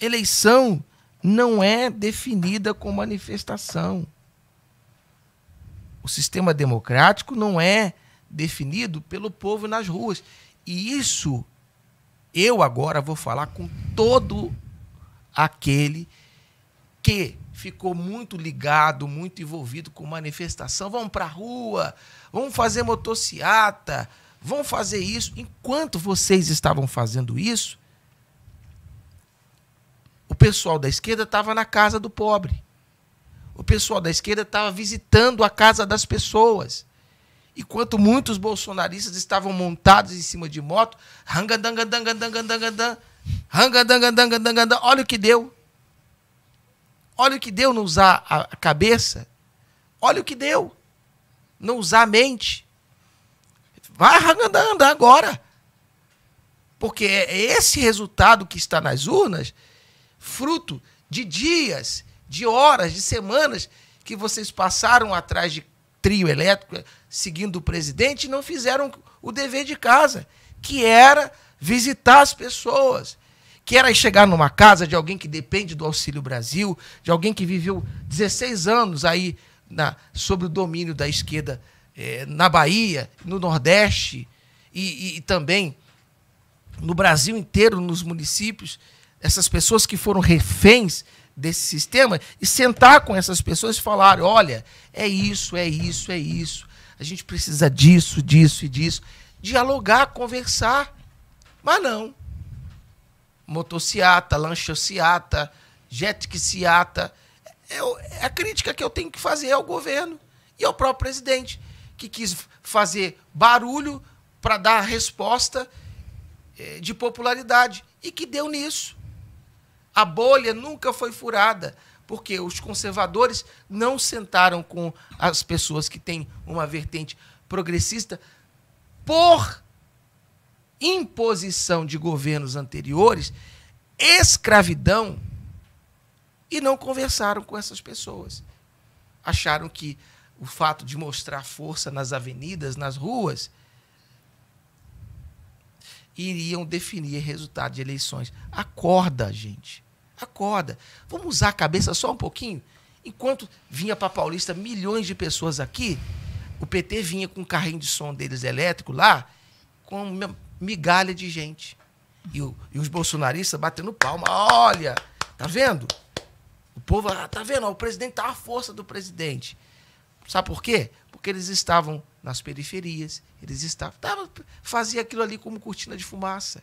eleição não é definida com manifestação. O sistema democrático não é definido pelo povo nas ruas. E isso eu agora vou falar com todo aquele que ficou muito ligado, muito envolvido com manifestação. Vamos para a rua, vamos fazer motociata, vamos fazer isso. Enquanto vocês estavam fazendo isso, pessoal da esquerda estava na casa do pobre. O pessoal da esquerda estava visitando a casa das pessoas. Enquanto muitos bolsonaristas estavam montados em cima de moto, olha o que deu. Olha o que deu não usar a cabeça. Olha o que deu. Não usar a mente. Vai andar agora. Porque é, é esse resultado que está nas urnas fruto de dias, de horas, de semanas que vocês passaram atrás de trio elétrico, seguindo o presidente, e não fizeram o dever de casa, que era visitar as pessoas, que era chegar numa casa de alguém que depende do Auxílio Brasil, de alguém que viveu 16 anos aí na, sobre o domínio da esquerda eh, na Bahia, no Nordeste e, e, e também no Brasil inteiro, nos municípios essas pessoas que foram reféns desse sistema e sentar com essas pessoas e falar: olha, é isso, é isso, é isso. A gente precisa disso, disso e disso. Dialogar, conversar. Mas não. Motociata, lanchociata, jeticciata. É, é a crítica que eu tenho que fazer ao governo e ao próprio presidente, que quis fazer barulho para dar resposta eh, de popularidade e que deu nisso. A bolha nunca foi furada, porque os conservadores não sentaram com as pessoas que têm uma vertente progressista por imposição de governos anteriores, escravidão, e não conversaram com essas pessoas. Acharam que o fato de mostrar força nas avenidas, nas ruas, iriam definir resultado de eleições. Acorda, gente. Acorda. Vamos usar a cabeça só um pouquinho? Enquanto vinha para Paulista milhões de pessoas aqui, o PT vinha com o carrinho de som deles elétrico lá, com migalha de gente. E, o, e os bolsonaristas batendo palma. Olha, tá vendo? O povo, ah, tá vendo? O presidente tá a força do presidente. Sabe por quê? Porque eles estavam nas periferias, eles estavam. Tava, fazia aquilo ali como cortina de fumaça.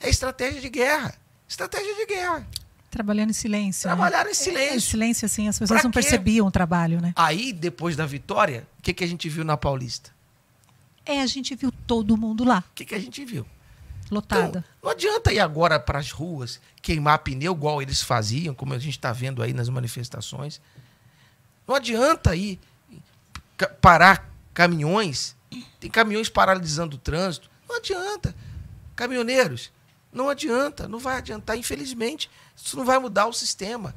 É estratégia de guerra. Estratégia de guerra. Trabalhando em silêncio. Trabalharam né? em é, silêncio. É, em silêncio, assim, as pessoas pra não quê? percebiam o trabalho, né? Aí, depois da vitória, o que, que a gente viu na Paulista? É, a gente viu todo mundo lá. O que, que a gente viu? Lotada. Então, não adianta ir agora para as ruas queimar pneu igual eles faziam, como a gente está vendo aí nas manifestações. Não adianta ir parar caminhões. Tem caminhões paralisando o trânsito. Não adianta. Caminhoneiros, não adianta, não vai adiantar, infelizmente. Isso não vai mudar o sistema.